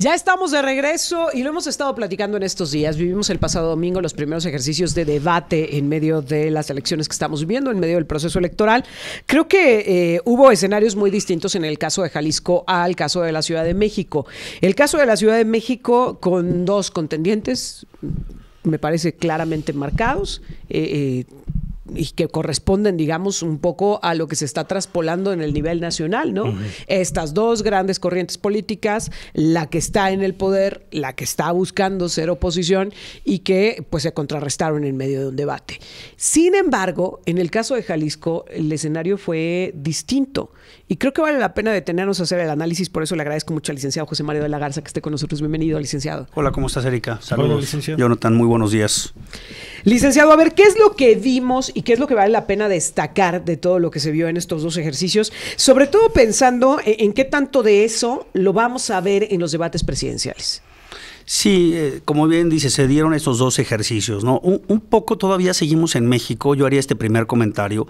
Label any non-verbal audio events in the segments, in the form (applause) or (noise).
Ya estamos de regreso y lo hemos estado platicando en estos días. Vivimos el pasado domingo los primeros ejercicios de debate en medio de las elecciones que estamos viviendo, en medio del proceso electoral. Creo que eh, hubo escenarios muy distintos en el caso de Jalisco al caso de la Ciudad de México. El caso de la Ciudad de México con dos contendientes me parece claramente marcados, eh, eh, y que corresponden, digamos, un poco a lo que se está traspolando en el nivel nacional, ¿no? Estas dos grandes corrientes políticas, la que está en el poder, la que está buscando ser oposición y que pues se contrarrestaron en medio de un debate. Sin embargo, en el caso de Jalisco, el escenario fue distinto y creo que vale la pena detenernos a hacer el análisis, por eso le agradezco mucho al licenciado José Mario de la Garza que esté con nosotros. Bienvenido, licenciado. Hola, ¿cómo estás, Erika? Saludos, Hola, licenciado. Jonathan, muy buenos días. Licenciado, a ver, ¿qué es lo que vimos y qué es lo que vale la pena destacar de todo lo que se vio en estos dos ejercicios? Sobre todo pensando e-, en, qué tanto de eso lo vamos a ver en los debates presidenciales. Sí, eh, como bien dice, se dieron estos dos ejercicios, ¿no? un, poco todavía seguimos en México, yo haría este primer comentario,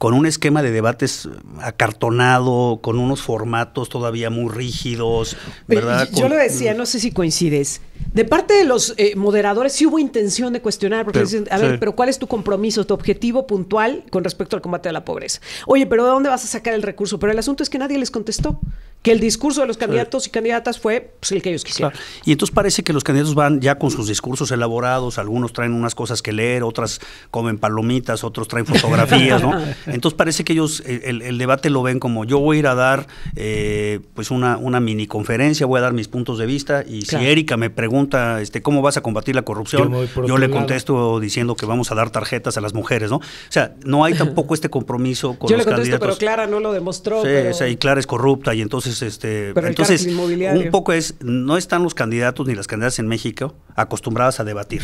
con un esquema de debates acartonado, con unos formatos todavía muy rígidos, ¿verdad? Yo, lo decía, no sé si coincides. De parte de los eh, moderadores sí hubo intención de cuestionar, porque pero, dicen, a ver, pero ¿cuál es tu compromiso, tu objetivo puntual con respecto al combate a la pobreza? Oye, pero ¿de dónde vas a sacar el recurso? Pero el asunto es que nadie les contestó, que el discurso de los candidatos y candidatas fue pues, el que ellos quisieron. Y entonces parece que los candidatos van ya con sus discursos elaborados, algunos traen unas cosas que leer, otras comen palomitas, otros traen fotografías, ¿no? (laughs) Entonces parece que ellos el, debate lo ven como yo voy a ir a dar eh, pues una, mini conferencia, voy a dar mis puntos de vista y si Erika me pregunta este, cómo vas a combatir la corrupción, yo, le contesto diciendo que vamos a dar tarjetas a las mujeres, ¿no? O sea, no hay tampoco este compromiso con yo los le contesto, candidatos. Pero Clara no lo demostró. Sí, y Clara es corrupta y entonces este, entonces un poco es no están los candidatos ni las candidatas en México acostumbradas a debatir.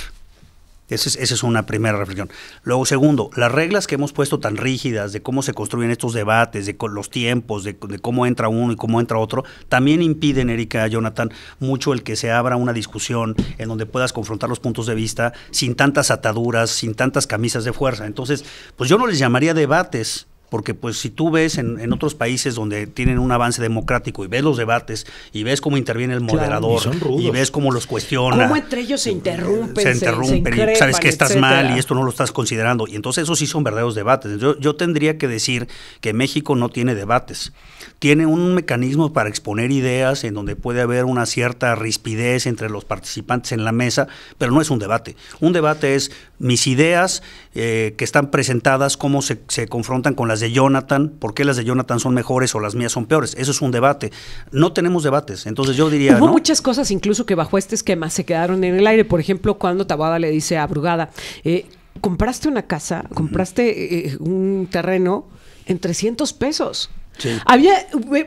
Esa es, es, una primera reflexión. Luego, segundo, las reglas que hemos puesto tan rígidas de cómo se construyen estos debates, de los tiempos, de, de, cómo entra uno y cómo entra otro, también impiden, Erika, Jonathan, mucho el que se abra una discusión en donde puedas confrontar los puntos de vista sin tantas ataduras, sin tantas camisas de fuerza. Entonces, pues yo no les llamaría debates, porque pues si tú ves en, en, otros países donde tienen un avance democrático y ves los debates y ves cómo interviene el moderador y, ves cómo los cuestiona. Cómo entre ellos se interrumpen. Se interrumpen y sabes que estás mal y esto no lo estás considerando. Y entonces esos sí son verdaderos debates. Yo, yo tendría que decir que México no tiene debates. Tiene un mecanismo para exponer ideas en donde puede haber una cierta rispidez entre los participantes en la mesa, pero no es un debate. Un debate es mis ideas eh, que están presentadas, cómo se, confrontan con las de Jonathan, por qué las de Jonathan son mejores o las mías son peores. Eso es un debate. No tenemos debates. Entonces yo diría... Hubo muchas cosas incluso que bajo este esquema se quedaron en el aire. Por ejemplo, cuando Tabada le dice a Brugada, eh, compraste una casa, compraste eh, un terreno en 300 pesos. Había,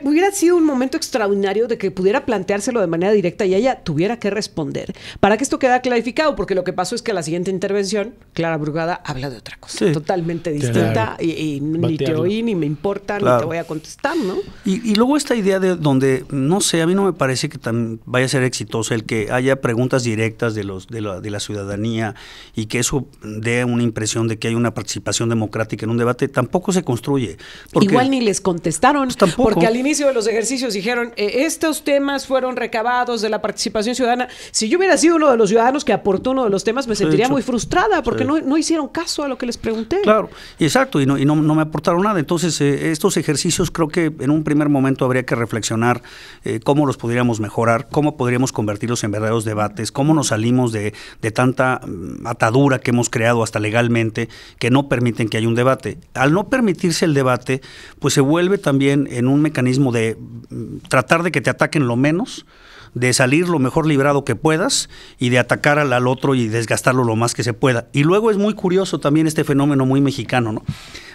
hubiera sido un momento extraordinario de que pudiera planteárselo de manera directa y ella tuviera que responder para que esto queda clarificado, porque lo que pasó es que la siguiente intervención, Clara Brugada habla de otra cosa totalmente distinta y, ni te oí, ni me importa, ni te voy a contestar, ¿no? Y, luego esta idea de donde, no sé, a mí no me parece que tan, vaya a ser exitoso el que haya preguntas directas de, los, de, la, ciudadanía y que eso dé una impresión de que hay una participación democrática en un debate, tampoco se construye. Igual ni les contestó pues porque al inicio de los ejercicios dijeron, eh, estos temas fueron recabados de la participación ciudadana. Si yo hubiera sido uno de los ciudadanos que aportó uno de los temas, me sentiría muy frustrada porque no, hicieron caso a lo que les pregunté. Claro, exacto, y no, y no, me aportaron nada. Entonces, eh, estos ejercicios creo que en un primer momento habría que reflexionar eh, cómo los podríamos mejorar, cómo podríamos convertirlos en verdaderos debates, cómo nos salimos de, de tanta mm, atadura que hemos creado hasta legalmente que no permiten que haya un debate. Al no permitirse el debate, pues se vuelve también en un mecanismo de mm, tratar de que te ataquen lo menos, de salir lo mejor librado que puedas y de atacar al, otro y desgastarlo lo más que se pueda. Y luego es muy curioso también este fenómeno muy mexicano, ¿no?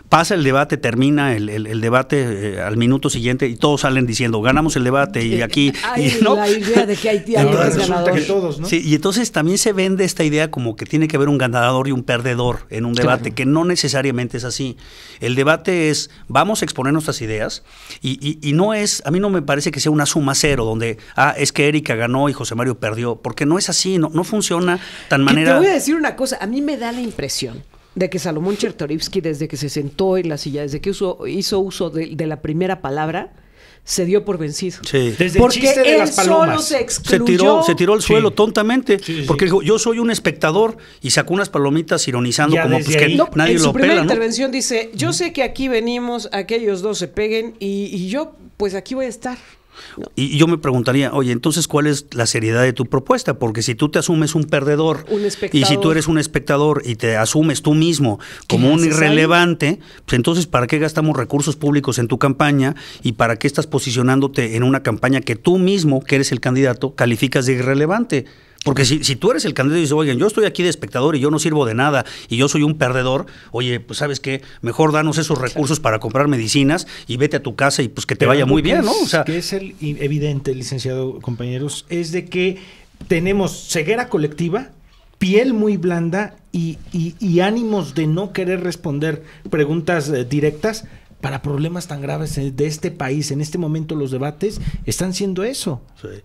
pasa el debate, termina el, debate eh, al minuto siguiente y todos salen diciendo, ganamos el debate y aquí... Hay (laughs) y, La idea de que hay (laughs) entonces, que todos, ¿no? y entonces también se vende esta idea como que tiene que haber un ganador y un perdedor en un debate, que no necesariamente es así. El debate es, vamos a exponer nuestras ideas y, no es, a mí no me parece que sea una suma cero donde, ah, es que Erika ganó y José Mario perdió, porque no es así, no, no funciona tan manera... Te voy a decir una cosa, a mí me da la impresión de que Salomón Chertorivsky, desde que se sentó en la silla, desde que hizo uso de, la primera palabra, se dio por vencido. Sí. Desde porque él Solo se, excluyó. se tiró, al suelo tontamente, porque dijo, yo soy un espectador y sacó unas palomitas ironizando como pues, que nadie en lo su primera intervención dice, yo sé que aquí venimos aquellos dos se peguen y yo pues aquí voy a estar. Y yo me preguntaría, oye, entonces, ¿cuál es la seriedad de tu propuesta? Porque si tú te asumes un perdedor y si tú eres un espectador y te asumes tú mismo como un irrelevante, pues entonces, ¿para qué gastamos recursos públicos en tu campaña y para qué estás posicionándote en una campaña que tú mismo, que eres el candidato, calificas de irrelevante? Porque si, tú eres el candidato y dices, oigan, yo estoy aquí de espectador y yo no sirvo de nada y yo soy un perdedor, oye, pues sabes qué, mejor danos esos recursos para comprar medicinas y vete a tu casa y pues que te vaya muy bien, ¿no? O sea, que es el evidente, licenciado, compañeros, es de que tenemos ceguera colectiva, piel muy blanda y, ánimos de no querer responder preguntas eh, directas para problemas tan graves de este país. En este momento los debates están siendo eso.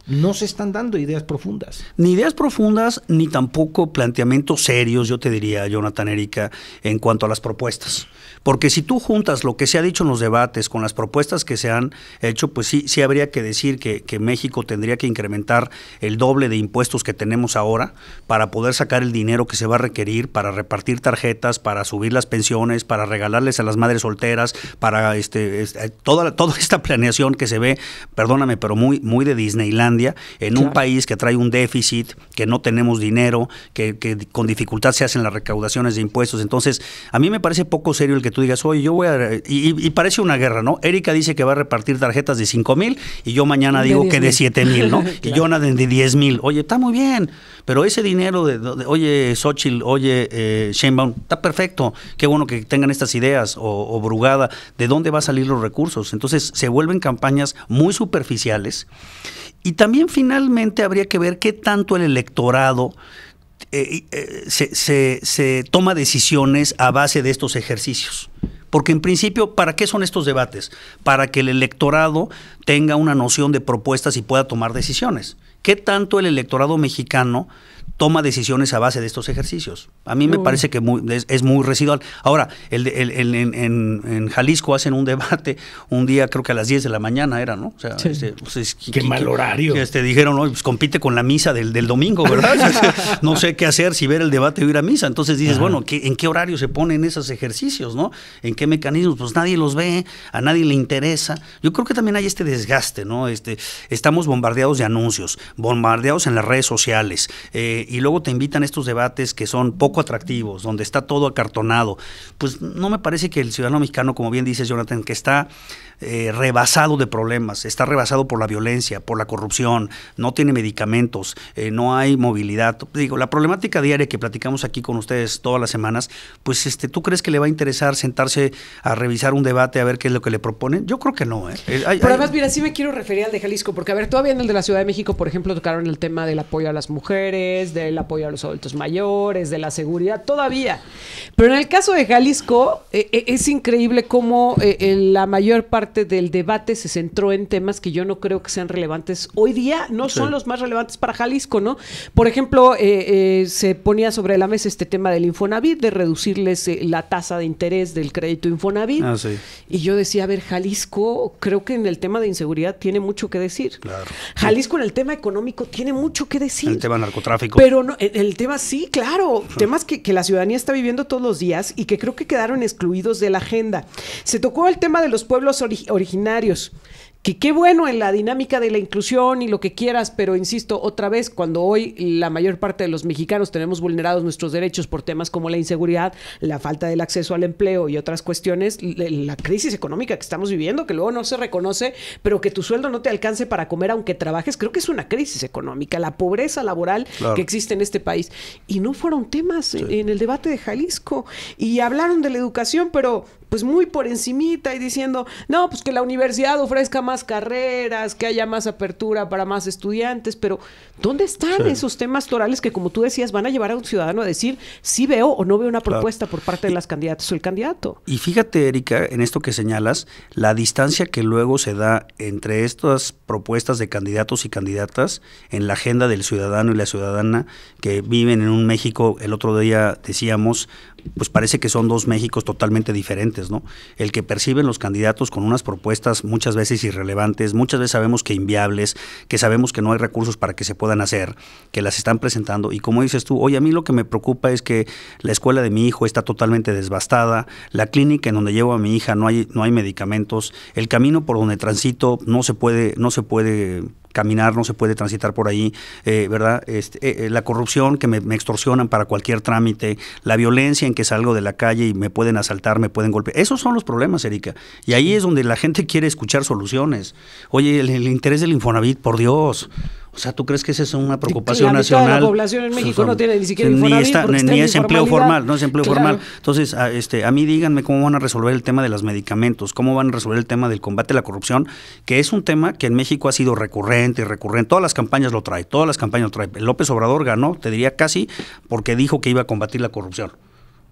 No se están dando ideas profundas. Ni ideas profundas, ni tampoco planteamientos serios, yo te diría, Jonathan Erika, en cuanto a las propuestas. Porque si tú juntas lo que se ha dicho en los debates con las propuestas que se han hecho, pues sí, sí habría que decir que, México tendría que incrementar el doble de impuestos que tenemos ahora para poder sacar el dinero que se va a requerir para repartir tarjetas, para subir las pensiones, para regalarles a las madres solteras, para este, eh, toda, (laughs) toda esta planeación que se ve, perdóname, pero muy, muy de Disneylandia, en un país que trae un déficit, que no tenemos dinero, que, que con dificultad se hacen las recaudaciones de impuestos. Entonces, a mí me parece poco serio el tú digas, oye, yo voy a... Y, parece una guerra, ¿no? Erika dice que va a repartir tarjetas de 5 mil y yo mañana digo que de 7 mil, ¿no? (laughs) Y Jonathan de 10 mil. Oye, está muy bien, pero ese dinero de, oye, Xochitl, oye, eh, Baum, está perfecto. Qué bueno que tengan estas ideas o, o Brugada. ¿De dónde va a salir los recursos? Entonces se vuelven campañas muy superficiales. Y también finalmente habría que ver qué tanto el electorado eh, eh, se, se, toma decisiones a base de estos ejercicios. Porque en principio, ¿para qué son estos debates? Para que el electorado tenga una noción de propuestas y pueda tomar decisiones. ¿Qué tanto el electorado mexicano toma decisiones a base de estos ejercicios. A mí me parece que es, muy residual. Ahora, el, en, Jalisco hacen un debate un día, creo que a las 10 de la mañana era, ¿no? qué mal horario. dijeron, no, pues, compite con la misa del, domingo, ¿verdad? (laughs) (laughs) no sé qué hacer, si ver el debate o ir a misa. Entonces dices, bueno, ¿en qué horario se ponen esos ejercicios, ¿no? ¿En qué mecanismos? Pues nadie los ve, a nadie le interesa. Yo creo que también hay este desgaste, ¿no? Este, estamos bombardeados de anuncios, bombardeados en las redes sociales. Eh, eh, y luego te invitan a estos debates que son poco atractivos, donde está todo acartonado, pues no me parece que el ciudadano mexicano, como bien dices, Jonathan, que está eh, rebasado de problemas, está rebasado por la violencia, por la corrupción, no tiene medicamentos, eh, no hay movilidad. Digo, la problemática diaria que platicamos aquí con ustedes todas las semanas, pues este, ¿tú crees que le va a interesar sentarse a revisar un debate a ver qué es lo que le proponen? Yo creo que no. Pero además, mira, sí me quiero referir al de Jalisco, porque a ver, todavía en el de la Ciudad de México, por ejemplo, tocaron el tema del apoyo a las mujeres, del apoyo a los adultos mayores, de la seguridad, todavía. Pero en el caso de Jalisco, eh, eh, es increíble cómo eh, la mayor parte del debate se centró en temas que yo no creo que sean relevantes. Hoy día no son los más relevantes para Jalisco, ¿no? Por ejemplo, se ponía sobre la mesa este tema del Infonavit, de reducirles la tasa de interés del crédito Infonavit. Ah, y yo decía, a ver, Jalisco, creo que en el tema de inseguridad tiene mucho que decir. Claro. Jalisco en el tema económico tiene mucho que decir. El tema narcotráfico pero no, el tema sí, claro, temas que, la ciudadanía está viviendo todos los días y que creo que quedaron excluidos de la agenda. Se tocó el tema de los pueblos originarios que qué bueno en la dinámica de la inclusión y lo que quieras, pero insisto, otra vez, cuando hoy la mayor parte de los mexicanos tenemos vulnerados nuestros derechos por temas como la inseguridad, la falta del acceso al empleo y otras cuestiones, la crisis económica que estamos viviendo, que luego no se reconoce, pero que tu sueldo no te alcance para comer aunque trabajes, creo que es una crisis económica, la pobreza laboral que existe en este país. Y no fueron temas en el debate de Jalisco. Y hablaron de la educación, pero pues muy por encimita y diciendo, no, pues que la universidad ofrezca más carreras, que haya más apertura para más estudiantes, pero ¿dónde están esos temas torales que, como tú decías, van a llevar a un ciudadano a decir si sí veo o no veo una propuesta por parte de las candidatas o el candidato? Y fíjate, Erika, en esto que señalas, la distancia que luego se da entre estas propuestas de candidatos y candidatas en la agenda del ciudadano y la ciudadana que viven en un México, el otro día decíamos, pues parece que son dos Méxicos totalmente diferentes, ¿no? El que perciben los candidatos con unas propuestas muchas veces irrelevantes, muchas veces sabemos que inviables, que sabemos que no hay recursos para que se puedan hacer, que las están presentando. Y como dices tú, oye, a mí lo que me preocupa es que la escuela de mi hijo está totalmente desbastada, la clínica en donde llevo a mi hija no hay, no hay medicamentos, el camino por donde transito no se puede, no se puede caminar, no se puede transitar por ahí, eh, ¿verdad? Este, eh, eh, la corrupción, que me, extorsionan para cualquier trámite, la violencia en que salgo de la calle y me pueden asaltar, me pueden golpear. Esos son los problemas, Erika. Y ahí es donde la gente quiere escuchar soluciones. Oye, el interés del Infonavit, por Dios. O sea, ¿tú crees que esa es una preocupación nacional? la población en México no tiene ni siquiera ni, es empleo formal, no es empleo formal. Entonces, a, este, a mí díganme cómo van a resolver el tema de los medicamentos, cómo van a resolver el tema del combate a la corrupción, que es un tema que en México ha sido recurrente y recurrente. Todas las campañas lo trae, todas las campañas lo trae. López Obrador ganó, te diría casi, porque dijo que iba a combatir la corrupción.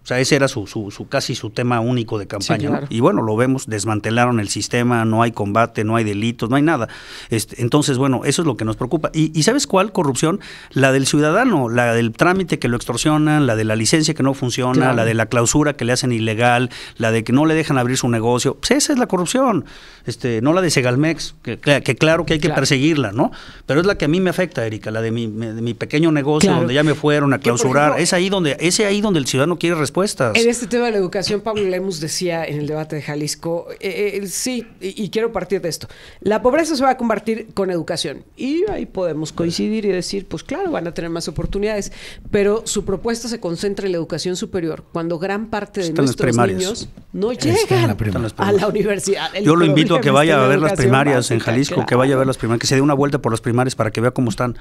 O sea, ese era su, su, casi su tema único de campaña. Y bueno, lo vemos, desmantelaron el sistema, no hay combate, no hay delitos, no hay nada. Este, entonces, bueno, eso es lo que nos preocupa. Y, sabes cuál corrupción? La del ciudadano, la del trámite que lo extorsionan, la de la licencia que no funciona, la de la clausura que le hacen ilegal, la de que no le dejan abrir su negocio. Pues esa es la corrupción, este, no la de Segalmex, que, claro que hay que perseguirla, ¿no? Pero es la que a mí me afecta, Erika, la de mi, mi pequeño negocio, donde ya me fueron a clausurar. Es ahí donde, ese ahí donde el ciudadano quiere en este tema de la educación, Pablo Lemus decía en el debate de Jalisco, eh, eh, sí, y, quiero partir de esto, la pobreza se va a combatir con educación. Y ahí podemos coincidir y decir, pues claro, van a tener más oportunidades, pero su propuesta se concentra en la educación superior, cuando gran parte de nuestros niños no llegan la a la universidad. Yo lo invito a que vaya a ver las primarias en Jalisco, que vaya a ver las primarias, que se dé una vuelta por las primarias para que vea cómo están.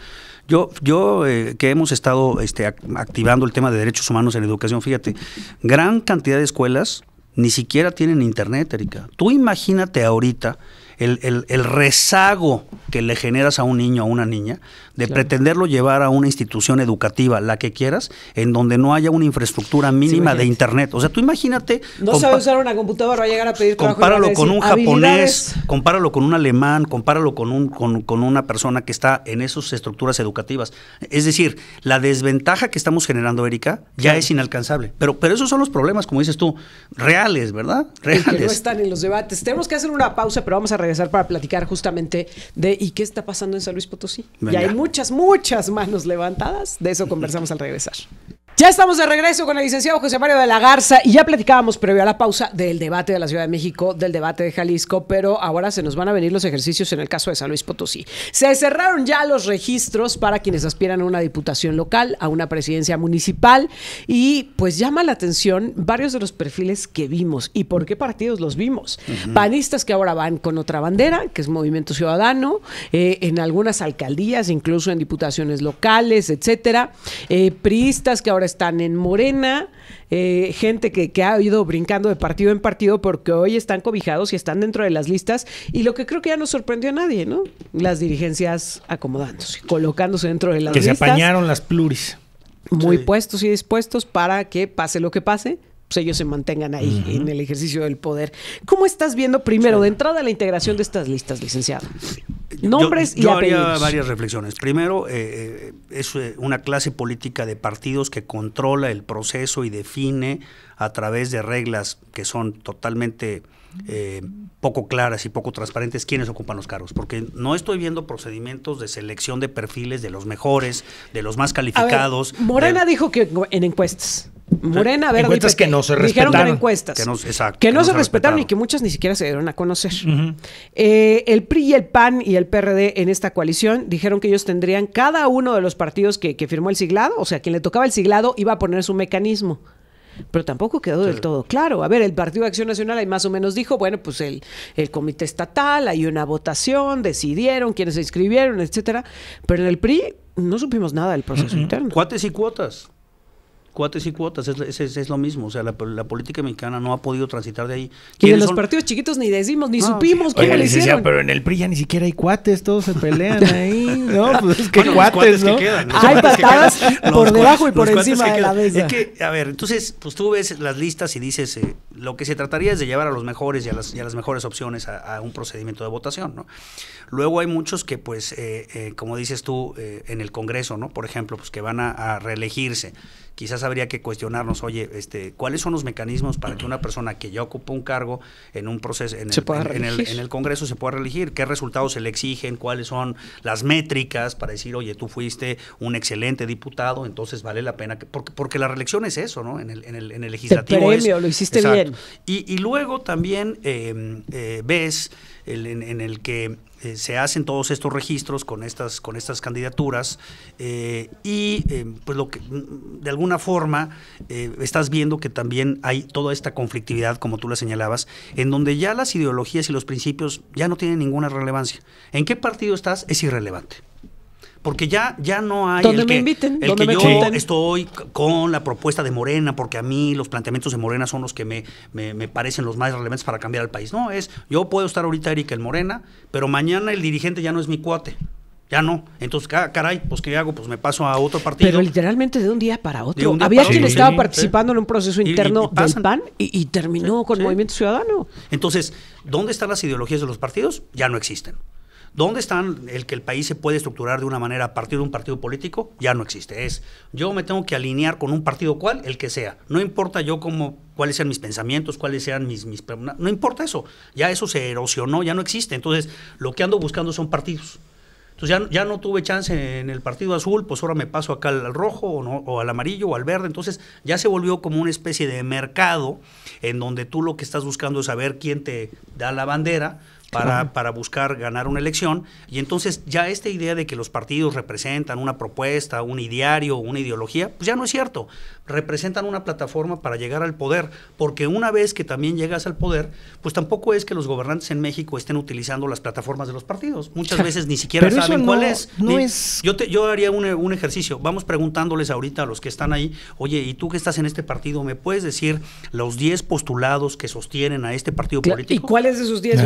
Yo, yo eh, que hemos estado este, activando el tema de derechos humanos en educación, fíjate, gran cantidad de escuelas ni siquiera tienen internet, Erika. Tú imagínate ahorita el, el rezago que le generas a un niño o a una niña de pretenderlo llevar a una institución educativa, la que quieras, en donde no haya una infraestructura mínima de internet. O sea, tú imagínate. No sabe usar una computadora, va a llegar a pedir trabajo Compáralo con un japonés, compáralo con un alemán, compáralo con, un, con, una persona que está en esas estructuras educativas. Es decir, la desventaja que estamos generando, Erika, ya es inalcanzable. Pero, pero esos son los problemas, como dices tú, reales, ¿verdad? Reales. no están en los debates. Tenemos que hacer una pausa, pero vamos a regresar para platicar justamente de y qué está pasando en San Luis Potosí. hay muchas, muchas manos levantadas. De eso conversamos al regresar. Ya estamos de regreso con el licenciado José Mario de la Garza y ya platicábamos previo a la pausa del debate de la Ciudad de México, del debate de Jalisco, pero ahora se nos van a venir los ejercicios en el caso de San Luis Potosí. Se cerraron ya los registros para quienes aspiran a una diputación local, a una presidencia municipal y pues llama la atención varios de los perfiles que vimos y por qué partidos los vimos. Panistas que ahora van con otra bandera, que es Movimiento Ciudadano, eh, en algunas alcaldías, incluso en diputaciones locales, etcétera. Eh, priistas que ahora están en Morena, eh, gente que, ha ido brincando de partido en partido porque hoy están cobijados y están dentro de las listas. Y lo que creo que ya no sorprendió a nadie, ¿no? Las dirigencias acomodándose, colocándose dentro de las listas. Que se apañaron las pluris. Muy puestos y dispuestos para que pase lo que pase, pues ellos se mantengan ahí en el ejercicio del poder. ¿Cómo estás viendo primero de entrada la integración de estas listas, licenciado? Nombres y apellidos. varias reflexiones. Primero, eh, eh, es eh, una clase política de partidos que controla el proceso y define a través de reglas que son totalmente poco claras y poco transparentes quiénes ocupan los cargos, porque no estoy viendo procedimientos de selección de perfiles de los mejores, de los más calificados. Morena dijo que en encuestas. Morena, a que no se respetaron. Dijeron que encuestas. Que no, se, respetaron, y que muchas ni siquiera se dieron a conocer. Eh, el PRI y el PAN y el PRD en esta coalición dijeron que ellos tendrían cada uno de los partidos que, firmó el siglado, o sea, quien le tocaba el siglado iba a poner su mecanismo pero tampoco quedó del todo claro. A ver, el Partido de Acción Nacional ahí más o menos dijo, bueno, pues el, el comité estatal, hay una votación, decidieron quiénes se inscribieron, etcétera, pero en el PRI no supimos nada del proceso interno. Cuates y cuotas cuates y cuotas, es, lo mismo. O sea, la, política mexicana no ha podido transitar de ahí. Y de los partidos chiquitos ni decimos, ni supimos le hicieron. Pero en el PRI ya ni siquiera hay cuates, todos se pelean (laughs) ahí. No, pues es que cuates, ¿no? quedan, hay patadas por debajo y por encima de la mesa. a ver, entonces, pues tú ves las listas y dices, eh, lo que se trataría es de llevar a los mejores y a las, y las mejores opciones a, un procedimiento de votación, ¿no? Luego hay muchos que, pues, eh, eh, como dices tú, en el Congreso, ¿no? Por ejemplo, pues que van a reelegirse quizás habría que cuestionarnos, oye, este, ¿cuáles son los mecanismos para que una persona que ya ocupa un cargo en un proceso, en, el, Congreso se pueda reelegir? ¿Qué resultados se le exigen? ¿Cuáles son las métricas para decir, oye, tú fuiste un excelente diputado, entonces vale la pena? porque, porque la reelección es eso, ¿no? En el, en el, en el legislativo. premio, lo hiciste bien. Y, luego también eh, eh, ves en, el que eh, se hacen todos estos registros con estas, con estas candidaturas eh, y eh, pues lo que mm, de alguna forma estás viendo que también hay toda esta conflictividad, como tú la señalabas, en donde ya las ideologías y los principios ya no tienen ninguna relevancia. ¿En qué partido estás? Es irrelevante porque ya, ya no hay donde me inviten, el yo estoy con la propuesta de Morena, porque a mí los planteamientos de Morena son los que me, parecen los más relevantes para cambiar el país. No, es, yo puedo estar ahorita Erika el Morena, pero mañana el dirigente ya no es mi cuate. Ya no. Entonces, caray, pues ¿qué hago? Pues me paso a otro partido. Pero literalmente de un día para otro. Había quien estaba participando en un proceso interno y, y, terminó con Movimiento Ciudadano. Entonces, ¿dónde están las ideologías de los partidos? Ya no existen. ¿Dónde están el que el país se puede estructurar de una manera a partir de un partido político? Ya no existe. Es yo me tengo que alinear con un partido cual, el que sea. No importa yo cómo, cuáles sean mis pensamientos, cuáles sean mis, mis... No importa eso. Ya eso se erosionó, ya no existe. Entonces, lo que ando buscando son partidos. Entonces ya, no tuve chance en el partido azul, pues ahora me paso acá al, rojo o, o, al amarillo o al verde. Entonces ya se volvió como una especie de mercado en donde tú lo que estás buscando es saber quién te da la bandera para, para buscar ganar una elección. Y entonces ya esta idea de que los partidos representan una propuesta, un ideario, una ideología, pues ya no es cierto. Representan una plataforma para llegar al poder, porque una vez que también llegas al poder, pues tampoco es que los gobernantes en México estén utilizando las plataformas de los partidos. Muchas (laughs) veces ni siquiera saben cuál es. Yo, yo haría un, ejercicio. Vamos preguntándoles ahorita a los que están ahí, oye, ¿y tú que estás en este partido, me puedes decir los 10 postulados que sostienen a este partido político? ¿Y cuáles de esos 10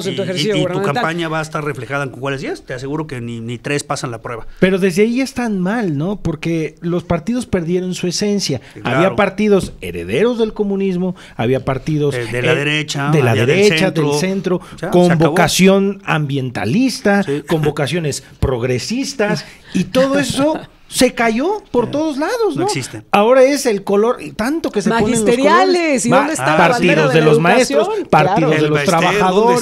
y, tu campaña va a estar reflejada en cuáles días. Te aseguro que ni, tres pasan la prueba. Pero desde ahí están mal, ¿no? Porque los partidos perdieron su esencia. Había partidos herederos del comunismo, había partidos eh, de la eh, derecha, de la derecha, del centro, con vocación ambientalista, con vocaciones progresistas (laughs) y todo eso se cayó por todos lados, ¿no? ¿no? existe. Ahora es el color, tanto que se Magisteriales, ponen los ¿y dónde están partidos de, los maestros, partidos de los trabajadores.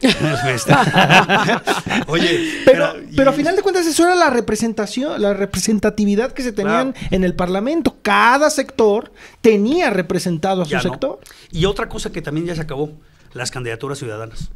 ¿dónde estás? (laughs) Oye, pero, pero, a final de cuentas eso era la representación, la representatividad que se tenían en el Parlamento. Cada sector tenía representado a su sector. Y otra cosa que también ya se acabó, las candidaturas ciudadanas.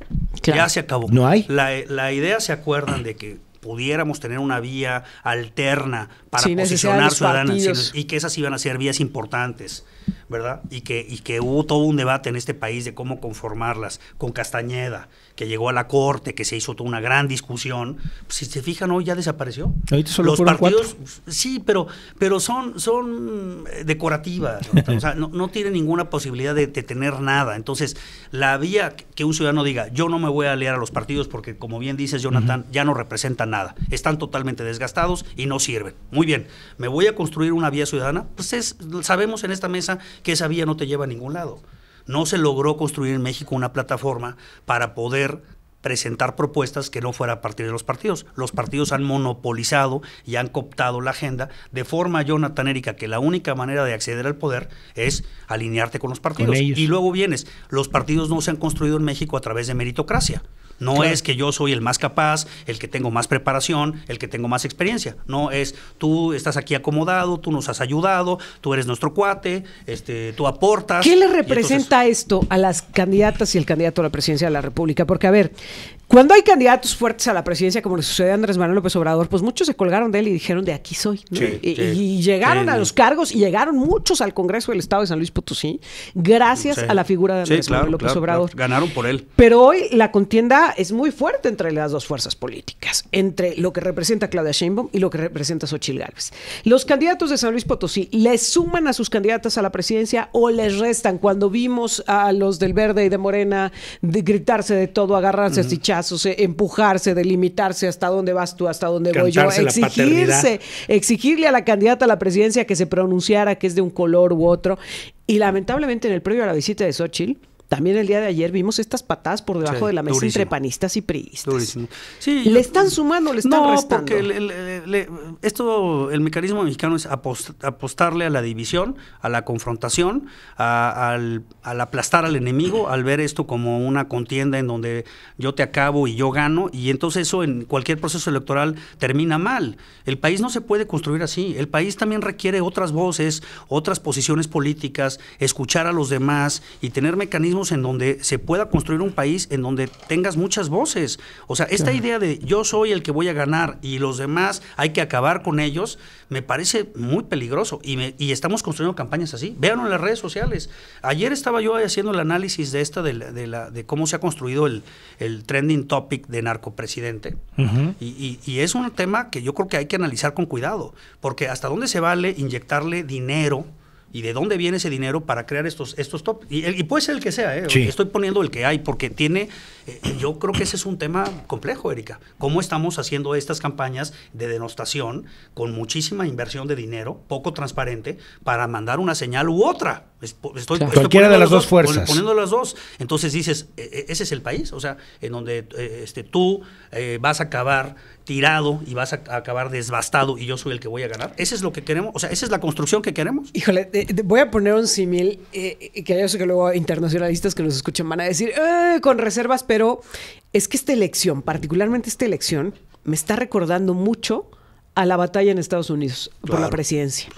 Ya se acabó. No hay. la idea se acuerdan de que pudiéramos tener una vía alterna para posicionar ciudadanas y que esas iban a ser vías importantes. ¿verdad? Y que, que hubo todo un debate en este país de cómo conformarlas, con Castañeda, que llegó a la corte, que se hizo toda una gran discusión. Pues, si se fijan, hoy ya desapareció. Los partidos, sí, pero, pero son, son eh, decorativas, ¿no? o sea, no, tienen ninguna posibilidad de, tener nada. Entonces, la vía que un ciudadano diga, yo no me voy a aliar a los partidos porque, como bien dices, Jonathan, ya no representa nada. Están totalmente desgastados y no sirven. Muy bien, me voy a construir una vía ciudadana. Pues sabemos en esta mesa que esa vía no te lleva a ningún lado. No se logró construir en México una plataforma para poder presentar propuestas que no fuera a partir de los partidos. Los partidos han monopolizado y han cooptado la agenda de forma, Jonathan Erika, que la única manera de acceder al poder es alinearte con los partidos. y luego vienes, los partidos no se han construido en México a través de meritocracia. No es que yo soy el más capaz, el que tengo más preparación, el que tengo más experiencia. No es tú estás aquí acomodado, tú nos has ayudado, tú eres nuestro cuate, este, tú aportas. ¿Qué le representa esto a las candidatas y el candidato a la presidencia de la República? Porque, a ver, cuando hay candidatos fuertes a la presidencia, como le sucede a Andrés Manuel López Obrador, pues muchos se colgaron de él y dijeron, de aquí soy. y, llegaron a los cargos y llegaron muchos al Congreso del Estado de San Luis Potosí, gracias a la figura de Andrés Manuel López Obrador. ganaron por él. Pero hoy la contienda es muy fuerte entre las dos fuerzas políticas, entre lo que representa Claudia Sheinbaum y lo que representa Xochitl Gálvez. Los candidatos de San Luis Potosí, ¿les suman a sus candidatas a la presidencia o les restan? Cuando vimos a los del Verde y de Morena de gritarse de todo, agarrarse, uh o eh, empujarse, delimitarse hasta dónde vas tú, hasta dónde voy yo, exigirse, exigirle a la candidata a la presidencia que se pronunciara que es de un color u otro. Y lamentablemente en el previo a la visita de Xochitl, también el día de ayer vimos estas patadas por debajo de la mesa entre panistas y priistas. ¿Le están sumando le están no, esto, el mecanismo mexicano es apostarle a la división, a la confrontación, al, aplastar al enemigo, al ver esto como una contienda en donde yo te acabo y yo gano, y entonces eso en cualquier proceso electoral termina mal. El país no se puede construir así. El país también requiere otras voces, otras posiciones políticas, escuchar a los demás y tener mecanismos en donde se pueda construir un país en donde tengas muchas voces. O sea, esta idea de yo soy el que voy a ganar y los demás hay que acabar con ellos, me parece muy peligroso y, estamos construyendo campañas así. Véanlo en las redes sociales. Ayer estaba yo haciendo el análisis de esta, de, la, de, cómo se ha construido el, trending topic de narcopresidente. y, y es un tema que yo creo que hay que analizar con cuidado, porque hasta dónde se vale inyectarle dinero y de dónde viene ese dinero para crear estos, estos top. Y, y puede ser el que sea, ¿eh? estoy poniendo el que hay, porque tiene, eh, yo creo que ese es un tema complejo, Erika. ¿Cómo estamos haciendo estas campañas de denostación con muchísima inversión de dinero, poco transparente, para mandar una señal u otra? Estoy, cualquiera de las dos, fuerzas. Poniendo las dos. Entonces dices, e, e, ese es el país, o sea, en donde eh, este, tú eh, vas a acabar tirado y vas a, acabar desbastado y yo soy el que voy a ganar. ¿Ese es lo que queremos? O sea, ¿esa es la construcción que queremos? Híjole, voy a poner un símil eh, que haya que luego internacionalistas que nos escuchen van a decir eh, con reservas, pero es que esta elección, particularmente esta elección, me está recordando mucho a la batalla en Estados Unidos por la presidencia.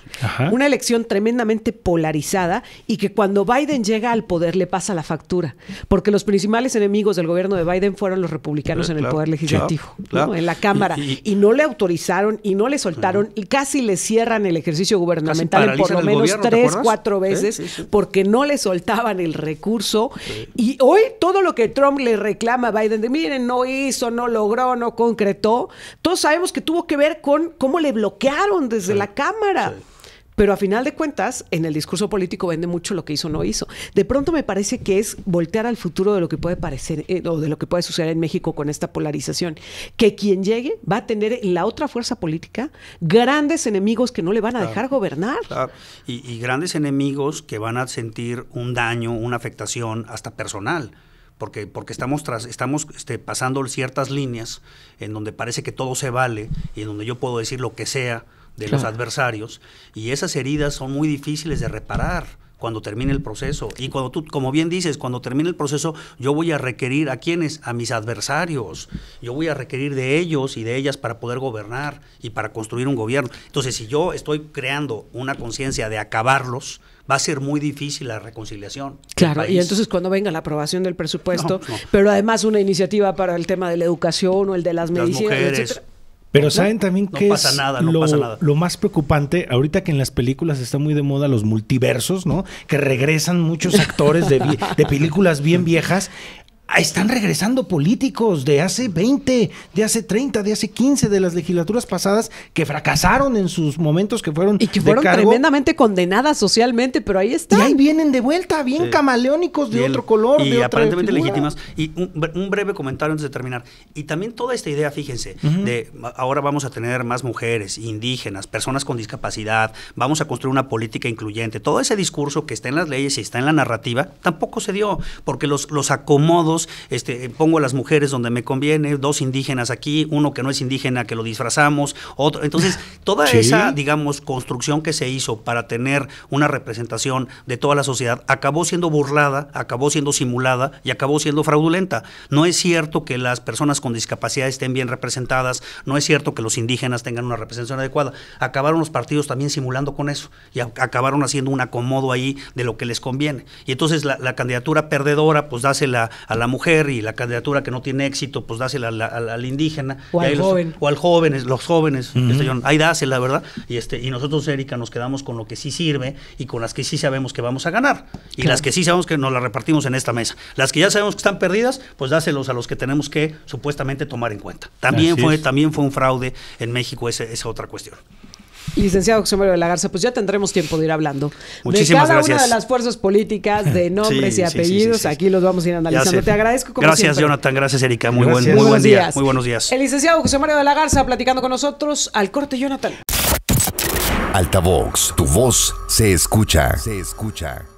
Una elección tremendamente polarizada y que cuando Biden llega al poder le pasa la factura, porque los principales enemigos del gobierno de Biden fueron los republicanos eh, en el poder legislativo, en la Cámara, y, no le autorizaron y no le soltaron y casi le cierran el ejercicio gubernamental por lo menos tres, cuatro veces, porque no le soltaban el recurso. Y hoy todo lo que Trump le reclama a Biden de miren, no hizo, no logró, no concretó, todos sabemos que tuvo que ver con cómo le bloquearon desde la Cámara. Pero a final de cuentas, en el discurso político vende mucho lo que hizo o no hizo. De pronto me parece que es voltear al futuro de lo que puede parecer eh, o de lo que puede suceder en México con esta polarización. Que quien llegue va a tener la otra fuerza política grandes enemigos que no le van a dejar gobernar. y, grandes enemigos que van a sentir un daño, una afectación hasta personal porque, porque estamos, tras, estamos este, pasando ciertas líneas en donde parece que todo se vale y en donde yo puedo decir lo que sea de los adversarios y esas heridas son muy difíciles de reparar cuando termine el proceso. Y cuando tú, como bien dices, cuando termine el proceso, yo voy a requerir a quienes, a mis adversarios, yo voy a requerir de ellos y de ellas para poder gobernar y para construir un gobierno. Entonces, si yo estoy creando una conciencia de acabarlos, va a ser muy difícil la reconciliación. Claro, y entonces cuando venga la aprobación del presupuesto, pero además una iniciativa para el tema de la educación o el de las medicinas, etcétera, pero saben también que es nada, lo, lo más preocupante, ahorita que en las películas está muy de moda los multiversos, ¿no? Que regresan muchos actores de, de películas bien viejas. Ah, están regresando políticos de hace 20, de hace 30, de hace 15 de las legislaturas pasadas que fracasaron en sus momentos que fueron y que fueron tremendamente condenadas socialmente, pero ahí están. Y ahí vienen de vuelta, bien camaleónicos de otro color, y aparentemente legítimas. Y un, breve comentario antes de terminar. Y también toda esta idea, fíjense, de ahora vamos a tener más mujeres, indígenas, personas con discapacidad, vamos a construir una política incluyente. Todo ese discurso que está en las leyes y está en la narrativa tampoco se dio porque los los acomodos este, pongo a las mujeres donde me conviene, dos indígenas aquí, uno que no es indígena que lo disfrazamos, otro. Entonces, (laughs) toda esa, digamos, construcción que se hizo para tener una representación de toda la sociedad acabó siendo burlada, acabó siendo simulada y acabó siendo fraudulenta. No es cierto que las personas con discapacidad estén bien representadas, no es cierto que los indígenas tengan una representación adecuada. Acabaron los partidos también simulando con eso y acabaron haciendo un acomodo ahí de lo que les conviene. Y entonces la, la candidatura perdedora, pues dásela a la mujer y la candidatura que no tiene éxito, pues dásela al, indígena. O al joven. jóvenes, los jóvenes. Este, ahí dásela, ¿verdad? Y, este, y nosotros, Erika, nos quedamos con lo que sí sirve y con las que sí sabemos que vamos a ganar. Y las que sí sabemos que nos las repartimos en esta mesa. Las que ya sabemos que están perdidas, pues dáselos a los que tenemos que supuestamente tomar en cuenta. También, fue, también fue un fraude en México esa otra cuestión. Licenciado José Mario de la Garza, pues ya tendremos tiempo de ir hablando Muchísimas de cada gracias. una de las fuerzas políticas, de (laughs) nombres y apellidos. Aquí los vamos a ir analizando. Te agradezco. gracias, Jonathan. Gracias, Erika. Muy, Buen, muy día. Muy buenos días. El licenciado José Mario de la Garza platicando con nosotros. Al corte, Jonathan. Altavox, tu voz se escucha. Se escucha.